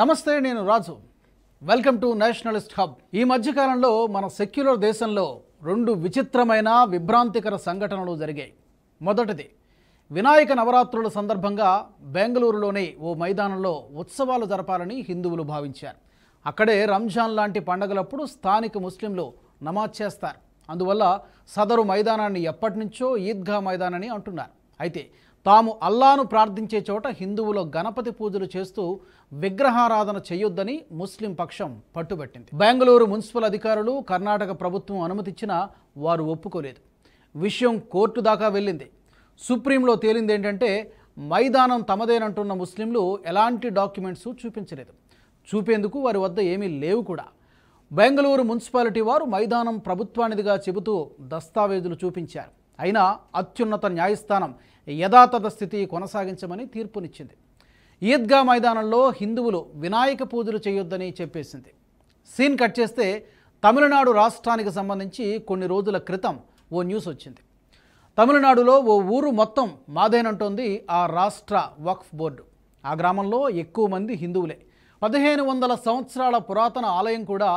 నమస్తే నేను Raju welcome to nationalist hub ఈ మధ్యకాలంలో మన సెక్యులర్ దేశంలో రెండు విచిత్రమైన విభ్రాంతికర సంఘటనలు జరిగాయి మొదటిది వినాయక నవరాత్రుల సందర్భంగా బెంగళూరులోని ఓ మైదానంలో ఉత్సవాలు జరపాలని హిందువులు భావించారు అక్కడే రంజాన్ లాంటి పండగలప్పుడు స్థానిక ముస్లింలు నమాజ్ చేస్తారు అందువల్ల సదరు మైదానాన్ని ఎప్పటి నుంచో ఈద్గా మైదానని అంటున్నారు అయితే తాము అల్లాను ప్రార్థించే చోట హిందువులు గణపతి పూజలు చేస్తూ విగ్రహారాధన చేయొద్దని ముస్లిం పక్షం పట్టుబట్టింది బెంగళూరు మున్సిపల్ అధికారులు కర్ణాటక ప్రభుత్వం అనుమతిచ్చినా వారు ఒప్పుకోలేదు విషయం కోర్టు దాకా వెళ్ళింది సుప్రీంలో తేలింది ఏంటంటే మైదానం తమదేనంటున్న ముస్లింలు ఎలాంటి డాక్యుమెంట్స్ చూపించలేదు చూపేందుకు వారి వద్ద ఏమీ లేవు కూడా బెంగళూరు మున్సిపాలిటీ వారు మైదానం ప్రభుత్వానిదిగా చెబుతూ దస్తావేజులు చూపించారు అయినా అత్యున్నత న్యాయస్థానం యథాతథ స్థితి కొనసాగించమని తీర్పునిచ్చింది ఈద్గా మైదానంలో హిందువులు వినాయక పూజలు చేయొద్దని చెప్పేసింది సీన్ కట్ చేస్తే తమిళనాడు రాష్ట్రానికి సంబంధించి కొన్ని రోజుల క్రితం ఓ న్యూస్ వచ్చింది తమిళనాడులో ఓ ఊరు మొత్తం మాదేనంటోంది ఆ రాష్ట్ర వక్ఫ్ బోర్డు ఆ గ్రామంలో ఎక్కువ మంది హిందువులే పదిహేను వందల సంవత్సరాల పురాతన ఆలయం కూడా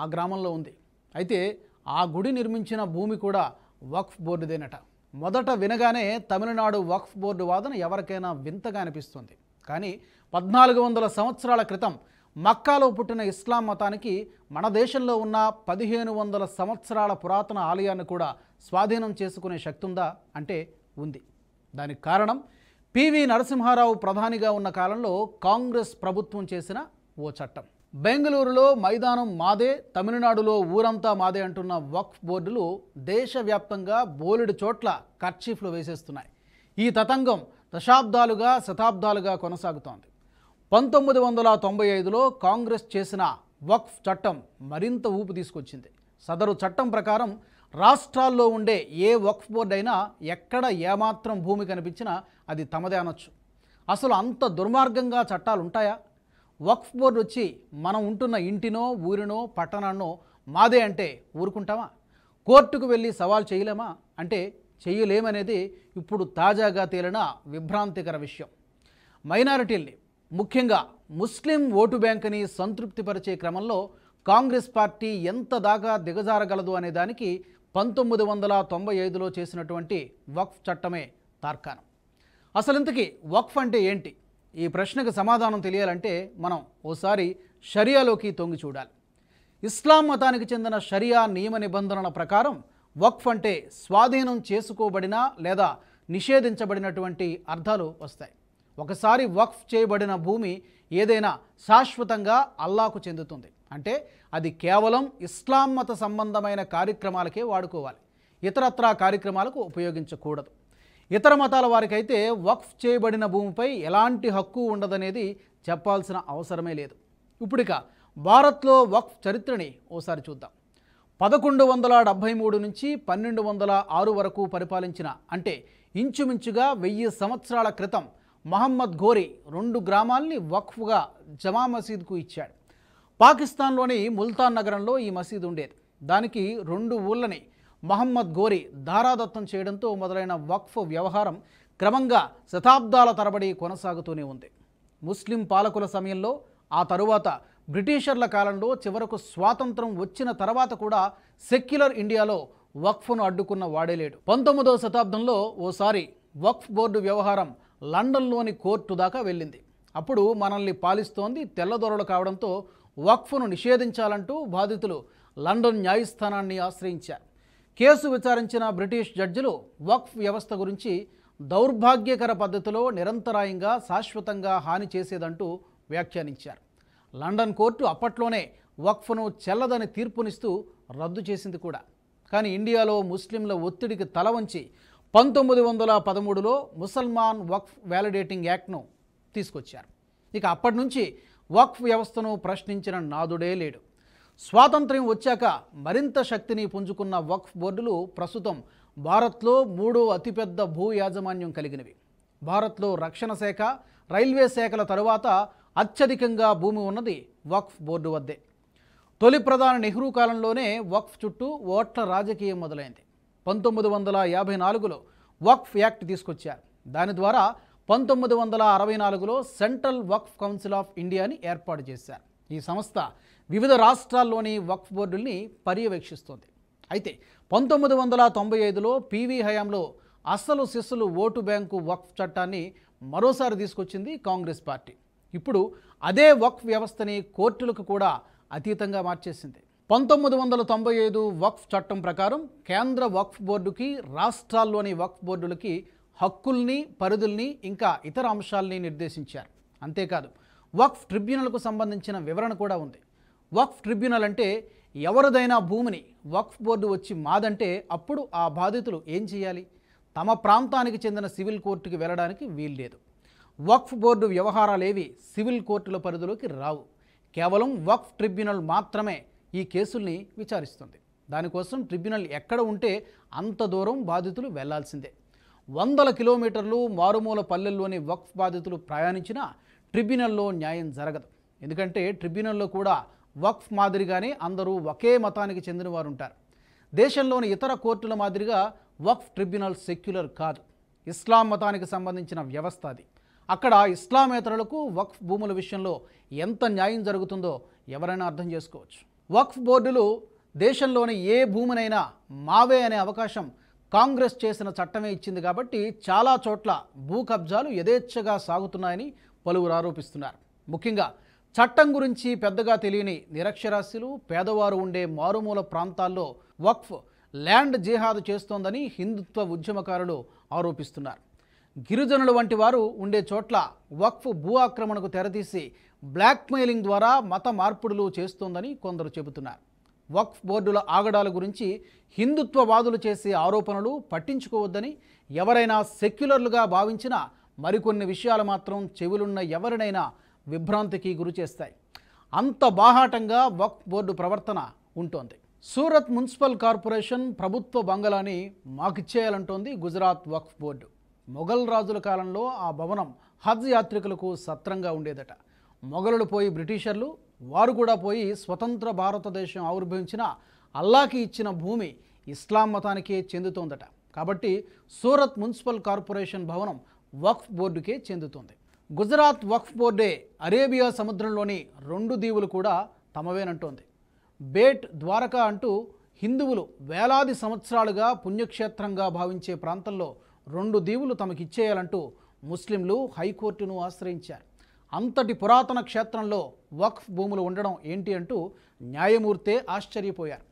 ఆ గ్రామంలో ఉంది అయితే ఆ గుడి నిర్మించిన భూమి కూడా వక్ఫ్ బోర్డుదేనట మొదట వినగానే తమిళనాడు వక్ఫ్ బోర్డు వాదన ఎవరికైనా వింతగా అనిపిస్తుంది కానీ పద్నాలుగు వందల సంవత్సరాల క్రితం మక్కాలో పుట్టిన ఇస్లాం మతానికి మన దేశంలో ఉన్న పదిహేను వందల సంవత్సరాల పురాతన ఆలయాన్ని కూడా స్వాధీనం చేసుకునే శక్తి ఉందా అంటే ఉంది దానికి కారణం పివి నరసింహారావు ప్రధానిగా ఉన్న కాలంలో కాంగ్రెస్ ప్రభుత్వం చేసిన ఓ చట్టం బెంగళూరులో మైదానం మాదే తమిళనాడులో ఊరంతా మాదే అంటున్న వక్ఫ్ బోర్డులు దేశవ్యాప్తంగా బోలెడు చోట్ల కర్చీఫ్లు వేసేస్తున్నాయి ఈ తతంగం దశాబ్దాలుగా శతాబ్దాలుగా కొనసాగుతోంది పంతొమ్మిది వందల తొంభై ఐదులో కాంగ్రెస్ చేసిన వక్ఫ్ చట్టం మరింత ఊపు తీసుకొచ్చింది సదరు చట్టం ప్రకారం రాష్ట్రాల్లో ఉండే ఏ వక్ఫ్ బోర్డు అయినా ఎక్కడ ఏమాత్రం భూమి కనిపించినా అది తమదే అనొచ్చు అసలు అంత దుర్మార్గంగా చట్టాలు ఉంటాయా వక్ఫ్ బోర్డు వచ్చి మనం ఉంటున్న ఇంటినో ఊరినో పట్టణాన్నో మాదే అంటే ఊరుకుంటామా కోర్టుకు వెళ్ళి సవాల్ చేయలేమా అంటే చేయలేమనేది ఇప్పుడు తాజాగా తేలిన విభ్రాంతికర విషయం మైనారిటీల్ని ముఖ్యంగా ముస్లిం ఓటు బ్యాంకుని సంతృప్తిపరిచే క్రమంలో కాంగ్రెస్ పార్టీ ఎంత దాకా దిగజారగలదు అనే దానికి పంతొమ్మిది వందల తొంభై ఐదులో చేసినటువంటి వక్ఫ్ చట్టమే తార్కాణం అసలింతకీ వక్ఫ్ అంటే ఏంటి ఈ ప్రశ్నకు సమాధానం తెలియాలంటే మనం ఓసారి షరియాలోకి తొంగి చూడాలి ఇస్లాం మతానికి చెందిన షరియా నియమ నిబంధనల ప్రకారం వక్ఫ్ అంటే స్వాధీనం చేసుకోబడిన లేదా నిషేధించబడినటువంటి అర్థాలు వస్తాయి ఒకసారి వక్ఫ్ చేయబడిన భూమి ఏదైనా శాశ్వతంగా అల్లాకు చెందుతుంది అంటే అది కేవలం ఇస్లాం మత సంబంధమైన కార్యక్రమాలకే వాడుకోవాలి ఇతరత్రా కార్యక్రమాలకు ఉపయోగించకూడదు ఇతర మతాల వారికైతే వక్ఫ్ చేయబడిన భూమిపై ఎలాంటి హక్కు ఉండదనేది చెప్పాల్సిన అవసరమే లేదు ఇప్పుడిక భారత్లో వక్ఫ్ చరిత్రని ఓసారి చూద్దాం పదకొండు వందల డెబ్భై మూడు నుంచి పన్నెండు వందల ఆరు వరకు పరిపాలించిన అంటే ఇంచుమించుగా వెయ్యి సంవత్సరాల క్రితం మహమ్మద్ ఘోరీ రెండు గ్రామాల్ని వక్ఫ్గా జమా మసీద్కు ఇచ్చాడు పాకిస్తాన్లోని ముల్తాన్ నగరంలో ఈ మసీదు ఉండేది దానికి రెండు ఊళ్ళని మహమ్మద్ ఘోరీ ధారాదత్తం చేయడంతో మొదలైన వక్ఫ్ వ్యవహారం క్రమంగా శతాబ్దాల తరబడి కొనసాగుతూనే ఉంది ముస్లిం పాలకుల సమయంలో ఆ తరువాత బ్రిటిషర్ల కాలంలో చివరకు స్వాతంత్రం వచ్చిన తర్వాత కూడా సెక్యులర్ ఇండియాలో వక్ఫ్ను అడ్డుకున్న వాడేలేడు పంతొమ్మిదవ శతాబ్దంలో ఓసారి వక్ఫ్ బోర్డు వ్యవహారం లండన్లోని కోర్టు దాకా వెళ్ళింది అప్పుడు మనల్ని పాలిస్తోంది తెల్లదొరలు కావడంతో వక్ఫ్ను నిషేధించాలంటూ బాధితులు లండన్ న్యాయస్థానాన్ని ఆశ్రయించారు కేసు విచారించిన బ్రిటిష్ జడ్జిలు వక్ఫ్ వ్యవస్థ గురించి దౌర్భాగ్యకర పద్ధతిలో నిరంతరాయంగా శాశ్వతంగా హాని చేసేదంటూ వ్యాఖ్యానించారు లండన్ కోర్టు అప్పట్లోనే వక్ఫ్ను చెల్లదని తీర్పునిస్తూ రద్దు చేసింది కూడా కానీ ఇండియాలో ముస్లింల ఒత్తిడికి తల వంచి పంతొమ్మిది వందల పదమూడులో ముసల్మాన్ వక్ఫ్ వ్యాలిడేటింగ్ యాక్ట్ను తీసుకొచ్చారు ఇక అప్పటి నుంచి వక్ఫ్ వ్యవస్థను ప్రశ్నించిన నాదుడే లేడు స్వాతంత్ర్యం వచ్చాక మరింత శక్తిని పుంజుకున్న వక్ఫ్ బోర్డులు ప్రస్తుతం భారత్లో మూడో అతిపెద్ద భూ యాజమాన్యం కలిగినవి భారత్లో రక్షణ శాఖ రైల్వే శాఖల తరువాత అత్యధికంగా భూమి ఉన్నది వక్ఫ్ బోర్డు వద్దే తొలి ప్రధాని నెహ్రూ కాలంలోనే వక్ఫ్ చుట్టూ ఓట్ల రాజకీయం మొదలైంది పంతొమ్మిది వందల యాభై నాలుగులో వక్ఫ్ యాక్ట్ తీసుకొచ్చారు దాని ద్వారా పంతొమ్మిది వందల అరవై నాలుగులో సెంట్రల్ వక్ఫ్ కౌన్సిల్ ఆఫ్ ఇండియాని ఏర్పాటు చేశారు ఈ సంస్థ వివిధ రాష్ట్రాల్లోని వక్ఫ్ బోర్డుల్ని పర్యవేక్షిస్తోంది అయితే పంతొమ్మిది వందల తొంభై ఐదులో పీవీ హయాంలో అస్సలు శిస్సులు ఓటు బ్యాంకు వక్ఫ్ చట్టాన్ని మరోసారి తీసుకొచ్చింది కాంగ్రెస్ పార్టీ ఇప్పుడు అదే వక్ఫ్ వ్యవస్థని కోర్టులకు కూడా అతీతంగా మార్చేసింది పంతొమ్మిది వందల తొంభై ఐదు వక్ఫ్ చట్టం ప్రకారం కేంద్ర వక్ఫ్ బోర్డుకి రాష్ట్రాల్లోని వక్ఫ్ బోర్డులకి హక్కుల్ని పరిధుల్ని ఇంకా ఇతర అంశాలని నిర్దేశించారు అంతేకాదు వక్ఫ్ ట్రిబ్యునల్కు సంబంధించిన వివరణ కూడా ఉంది వక్ఫ్ ట్రిబ్యునల్ అంటే ఎవరిదైనా భూమిని వక్ఫ్ బోర్డు వచ్చి మాదంటే అప్పుడు ఆ బాధితులు ఏం చేయాలి తమ ప్రాంతానికి చెందిన సివిల్ కోర్టుకి వెళ్ళడానికి వీల్లేదు వక్ఫ్ బోర్డు వ్యవహారాలేవి సివిల్ కోర్టుల పరిధిలోకి రావు కేవలం వక్ఫ్ ట్రిబ్యునల్ మాత్రమే ఈ కేసుల్ని విచారిస్తుంది దానికోసం ట్రిబ్యునల్ ఎక్కడ ఉంటే అంత దూరం బాధితులు వెళ్లాల్సిందే వందల కిలోమీటర్లు మారుమూల పల్లెల్లోని వక్ఫ్ బాధితులు ప్రయాణించినా ట్రిబ్యునల్లో న్యాయం జరగదు ఎందుకంటే ట్రిబ్యునల్లో కూడా వక్ఫ్ మాదిరిగానే అందరూ ఒకే మతానికి చెందినవారు ఉంటారు దేశంలోని ఇతర కోర్టుల మాదిరిగా వక్ఫ్ ట్రిబ్యునల్ సెక్యులర్ కాదు ఇస్లాం మతానికి సంబంధించిన వ్యవస్థ అది అక్కడ ఇస్లామేతరులకు వక్ఫ్ భూముల విషయంలో ఎంత న్యాయం జరుగుతుందో ఎవరైనా అర్థం చేసుకోవచ్చు వక్ఫ్ బోర్డులు దేశంలోని ఏ భూమినైనా మావే అనే అవకాశం కాంగ్రెస్ చేసిన చట్టమే ఇచ్చింది కాబట్టి చాలా చోట్ల భూ కబ్జాలు యథేచ్ఛగా సాగుతున్నాయని పలువురు ఆరోపిస్తున్నారు ముఖ్యంగా చట్టం గురించి పెద్దగా తెలియని నిరక్షరాస్యులు పేదవారు ఉండే మారుమూల ప్రాంతాల్లో వక్ఫ్ ల్యాండ్ జిహాద్ చేస్తోందని హిందుత్వ ఉద్యమకారులు ఆరోపిస్తున్నారు గిరిజనులు వంటి వారు ఉండే చోట్ల వక్ఫ్ భూ ఆక్రమణకు తెరతీసి బ్లాక్మెయిలింగ్ ద్వారా మత మార్పుడులు చేస్తోందని కొందరు చెబుతున్నారు వక్ఫ్ బోర్డుల ఆగడాల గురించి హిందుత్వవాదులు చేసే ఆరోపణలు పట్టించుకోవద్దని ఎవరైనా సెక్యులర్లుగా భావించిన మరికొన్ని విషయాలు మాత్రం చెవులున్న ఎవరినైనా విభ్రాంతికి గురిచేస్తాయి అంత బాహాటంగా వక్ఫ్ బోర్డు ప్రవర్తన ఉంటోంది సూరత్ మున్సిపల్ కార్పొరేషన్ ప్రభుత్వ బంగళాని మాకిచ్చేయాలంటోంది గుజరాత్ వక్ఫ్ బోర్డు మొఘల్ రాజుల కాలంలో ఆ భవనం హజ్ యాత్రికులకు సత్రంగా ఉండేదట మొఘలులు పోయి బ్రిటిషర్లు వారు కూడా పోయి స్వతంత్ర భారతదేశం ఆవిర్భవించిన అల్లాకి ఇచ్చిన భూమి ఇస్లాం మతానికే చెందుతోందట కాబట్టి సూరత్ మున్సిపల్ కార్పొరేషన్ భవనం వక్ఫ్ బోర్డుకే చెందుతోంది గుజరాత్ వక్ఫ్ బోర్డే అరేబియా సముద్రంలోని రెండు దీవులు కూడా తమవేనంటోంది బేట్ ద్వారకా అంటూ హిందువులు వేలాది సంవత్సరాలుగా పుణ్యక్షేత్రంగా భావించే ప్రాంతంలో రెండు దీవులు తమకిచ్చేయాలంటూ ముస్లింలు హైకోర్టును ఆశ్రయించారు అంతటి పురాతన క్షేత్రంలో వక్ఫ్ భూములు ఉండడం ఏంటి అంటూ న్యాయమూర్తే ఆశ్చర్యపోయారు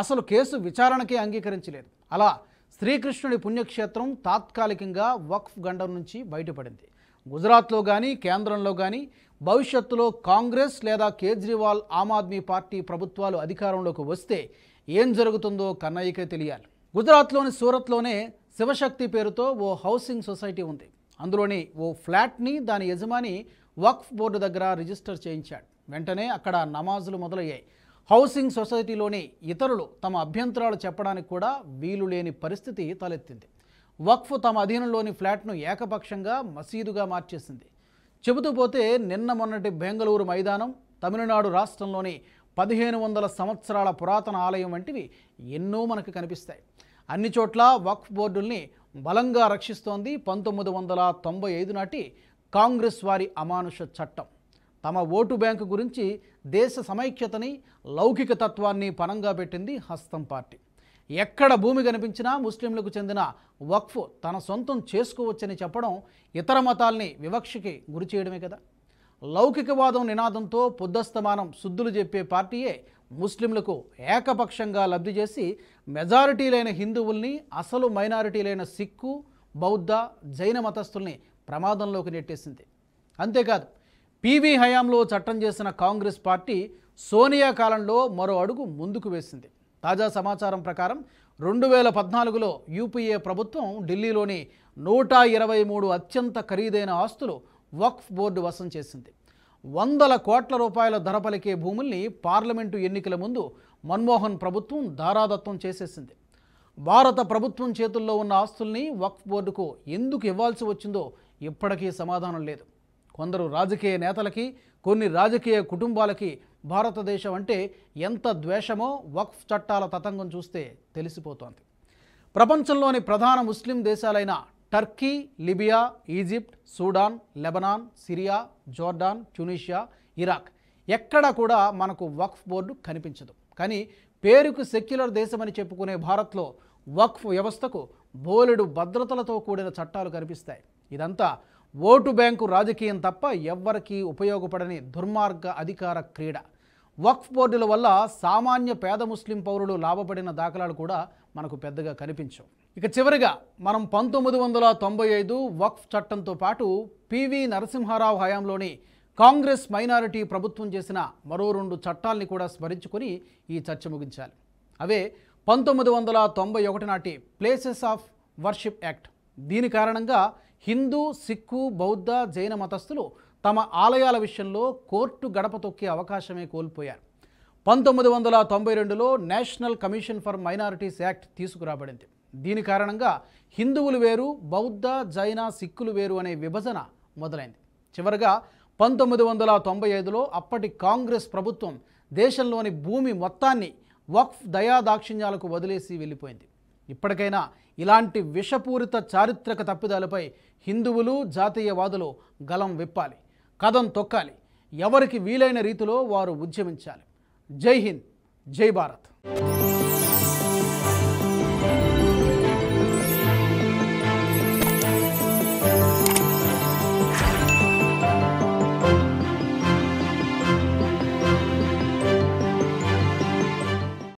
అసలు కేసు విచారణకే అంగీకరించలేదు అలా శ్రీకృష్ణుడి పుణ్యక్షేత్రం తాత్కాలికంగా వక్ఫ్ గండం నుంచి బయటపడింది గుజరాత్లో కానీ కేంద్రంలో కానీ భవిష్యత్తులో కాంగ్రెస్ లేదా కేజ్రీవాల్ ఆమ్ ఆద్మీ పార్టీ ప్రభుత్వాలు అధికారంలోకి వస్తే ఏం జరుగుతుందో కన్నయ్యకే తెలియాలి గుజరాత్లోని సూరత్లోనే శివశక్తి పేరుతో ఓ హౌసింగ్ సొసైటీ ఉంది అందులోని ఓ ఫ్లాట్ని దాని యజమాని వక్ఫ్ బోర్డు దగ్గర రిజిస్టర్ చేయించాడు వెంటనే అక్కడ నమాజులు మొదలయ్యాయి హౌసింగ్ సొసైటీలోని ఇతరులు తమ అభ్యంతరాలు చెప్పడానికి కూడా వీలు లేని పరిస్థితి తలెత్తింది వక్ఫ్ తమ అధీనంలోని ఫ్లాట్ను ఏకపక్షంగా మసీదుగా మార్చేసింది చెబుతూ పోతే నిన్న మొన్నటి బెంగళూరు మైదానం తమిళనాడు రాష్ట్రంలోని పదిహేను వందల సంవత్సరాల పురాతన ఆలయం వంటివి ఎన్నో మనకు కనిపిస్తాయి అన్ని చోట్ల వక్ఫ్ బోర్డుల్ని బలంగా రక్షిస్తోంది పంతొమ్మిది వందల తొంభై ఐదు నాటి కాంగ్రెస్ వారి అమానుష చట్టం తమ ఓటు బ్యాంకు గురించి దేశ సమైక్యతని లౌకిక తత్వాన్ని పనంగా పెట్టింది హస్తం పార్టీ ఎక్కడ భూమి కనిపించినా ముస్లింలకు చెందిన వక్ఫ్ తన సొంతం చేసుకోవచ్చని చెప్పడం ఇతర మతాల్ని వివక్షకి గురి చేయడమే కదా లౌకికవాదం నినాదంతో పొద్దస్తమానం శుద్ధులు చెప్పే పార్టీయే ముస్లింలకు ఏకపక్షంగా లబ్ధి చేసి మెజారిటీలైన హిందువుల్ని అసలు మైనారిటీలైన సిక్కు బౌద్ధ జైన మతస్థుల్ని ప్రమాదంలోకి నెట్టేసింది అంతేకాదు పీవీ హయాంలో చట్టం చేసిన కాంగ్రెస్ పార్టీ సోనియా కాలంలో మరో అడుగు ముందుకు వేసింది తాజా సమాచారం ప్రకారం రెండు వేల పద్నాలుగులో యూపీఏ ప్రభుత్వం ఢిల్లీలోని నూట ఇరవై మూడు అత్యంత ఖరీదైన ఆస్తులు వక్ఫ్ బోర్డు వసం చేసింది వందల కోట్ల రూపాయల ధర పలికే భూముల్ని పార్లమెంటు ఎన్నికల ముందు మన్మోహన్ ప్రభుత్వం ధారాదత్తం చేసేసింది భారత ప్రభుత్వం చేతుల్లో ఉన్న ఆస్తుల్ని వక్ఫ్ బోర్డుకు ఎందుకు ఇవ్వాల్సి వచ్చిందో ఇప్పటికీ సమాధానం లేదు కొందరు రాజకీయ నేతలకి కొన్ని రాజకీయ కుటుంబాలకి భారతదేశం అంటే ఎంత ద్వేషమో వక్ఫ్ చట్టాల తతంగం చూస్తే తెలిసిపోతోంది ప్రపంచంలోని ప్రధాన ముస్లిం దేశాలైన Turkey Libya Egypt Sudan Lebanon Syria Jordan Tunisia Iraq ఎక్కడ కూడా మనకు వక్ఫ్ బోర్డు కనిపించదు కానీ పేరుకు సెక్యులర్ దేశమని చెప్పుకునే భారత్లో వక్ఫ్ వ్యవస్థకు బోలెడు భద్రతలతో కూడిన చట్టాలు కనిపిస్తాయి ఇదంతా ఓటు బ్యాంకు రాజకీయం తప్ప ఎవ్వరికీ ఉపయోగపడని దుర్మార్గ అధికార క్రీడ వక్ఫ్ బోర్డుల వల్ల సామాన్య పేద ముస్లిం పౌరులు లాభపడిన దాఖలాలు కూడా మనకు పెద్దగా కనిపించవు ఇక చివరిగా మనం పంతొమ్మిది వందల తొంభై ఐదు వక్ఫ్ చట్టంతో పాటు పివి నరసింహారావు హయాంలోని కాంగ్రెస్ మైనారిటీ ప్రభుత్వం చేసిన మరో రెండు చట్టాల్ని కూడా స్మరించుకొని ఈ చర్చ ముగించాలి అవే పంతొమ్మిది వందల తొంభై ఒకటి నాటి ప్లేసెస్ ఆఫ్ వర్షిప్ యాక్ట్ దీని కారణంగా హిందూ సిక్కు బౌద్ధ జైన మతస్థులు తమ ఆలయాల విషయంలో కోర్టు గడప తొక్కే అవకాశమే కోల్పోయారు పంతొమ్మిది వందల తొంభై రెండులో national commission for minorities act తీసుకురాబడింది దీని కారణంగా హిందువులు వేరు బౌద్ధ జైన సిక్కులు వేరు అనే విభజన మొదలైంది చివరగా పంతొమ్మిది వందల తొంభై ఐదులో అప్పటి కాంగ్రెస్ ప్రభుత్వం దేశంలోని భూమి మొత్తాన్ని వక్ఫ్ దయాదాక్షిణ్యాలకు వదిలేసి వెళ్ళిపోయింది ఇప్పటికైనా ఇలాంటి విషపూరిత చారిత్రక తప్పిదాలపై హిందువులు జాతీయవాదులు గలం విప్పాలి కథం తొక్కాలి ఎవరికి వీలైన రీతిలో వారు ఉద్యమించాలి జై హింద్ జై భారత్